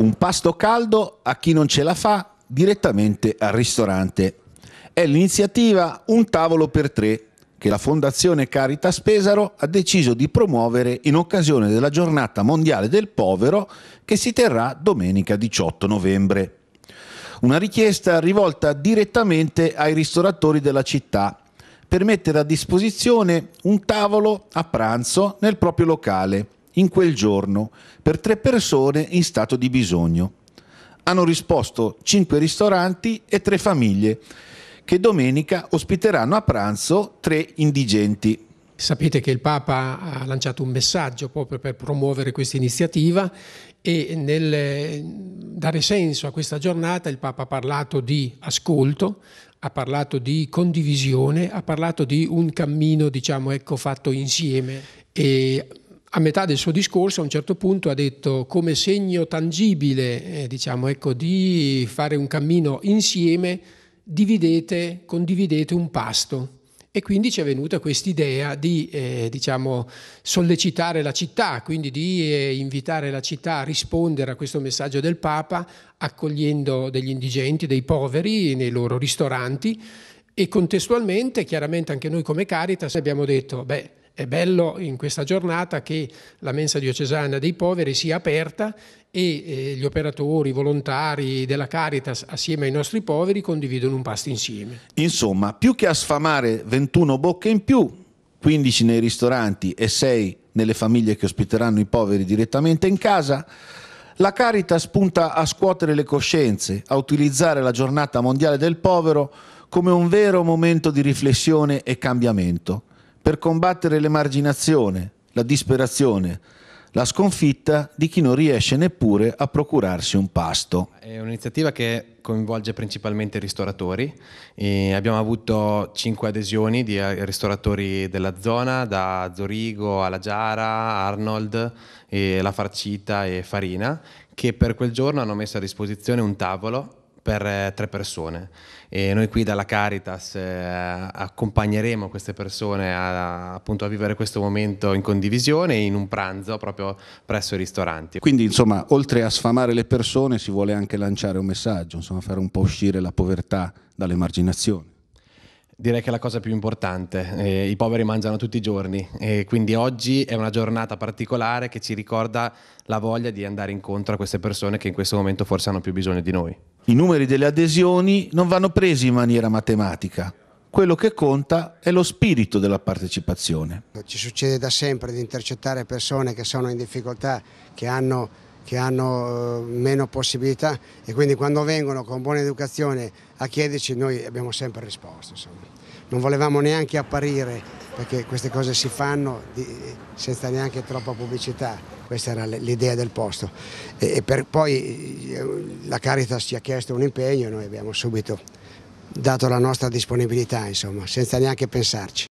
Un pasto caldo a chi non ce la fa direttamente al ristorante. È l'iniziativa Un tavolo per tre che la Fondazione Caritas Pesaro ha deciso di promuovere in occasione della giornata mondiale del povero che si terrà domenica 18 novembre. Una richiesta rivolta direttamente ai ristoratori della città per mettere a disposizione un tavolo a pranzo nel proprio locale in quel giorno per tre persone in stato di bisogno. Hanno risposto cinque ristoranti e tre famiglie che domenica ospiteranno a pranzo tre indigenti. Sapete che il Papa ha lanciato un messaggio proprio per promuovere questa iniziativa e nel eh, dare senso a questa giornata il Papa ha parlato di ascolto, ha parlato di condivisione, ha parlato di un cammino diciamo ecco fatto insieme e a metà del suo discorso a un certo punto ha detto come segno tangibile eh, diciamo, ecco, di fare un cammino insieme dividete, condividete un pasto. E quindi ci è venuta quest'idea di eh, diciamo, sollecitare la città, quindi di eh, invitare la città a rispondere a questo messaggio del Papa accogliendo degli indigenti, dei poveri nei loro ristoranti e contestualmente chiaramente anche noi come Caritas abbiamo detto, beh, è bello in questa giornata che la mensa diocesana dei poveri sia aperta e eh, gli operatori, i volontari della Caritas assieme ai nostri poveri condividono un pasto insieme. Insomma, più che a sfamare 21 bocche in più, 15 nei ristoranti e 6 nelle famiglie che ospiteranno i poveri direttamente in casa, la Caritas punta a scuotere le coscienze, a utilizzare la giornata mondiale del povero come un vero momento di riflessione e cambiamento per combattere l'emarginazione, la disperazione, la sconfitta di chi non riesce neppure a procurarsi un pasto. È un'iniziativa che coinvolge principalmente i ristoratori. E abbiamo avuto cinque adesioni di eh, ristoratori della zona, da Zorigo alla Giara, Arnold, La Farcita e Farina, che per quel giorno hanno messo a disposizione un tavolo per eh, tre persone. E noi qui dalla Caritas eh, accompagneremo queste persone a, appunto, a vivere questo momento in condivisione in un pranzo proprio presso i ristoranti. Quindi insomma oltre a sfamare le persone si vuole anche lanciare un messaggio, insomma fare un po' uscire la povertà dall'emarginazione direi che è la cosa più importante. Eh, I poveri mangiano tutti i giorni e quindi oggi è una giornata particolare che ci ricorda la voglia di andare incontro a queste persone che in questo momento forse hanno più bisogno di noi. I numeri delle adesioni non vanno presi in maniera matematica. Quello che conta è lo spirito della partecipazione. Ci succede da sempre di intercettare persone che sono in difficoltà, che hanno che hanno eh, meno possibilità e quindi quando vengono con buona educazione a chiederci noi abbiamo sempre risposto. Insomma. Non volevamo neanche apparire perché queste cose si fanno senza neanche troppa pubblicità, questa era l'idea del posto. E, poi eh, la Caritas ci ha chiesto un impegno e noi abbiamo subito dato la nostra disponibilità, insomma, senza neanche pensarci.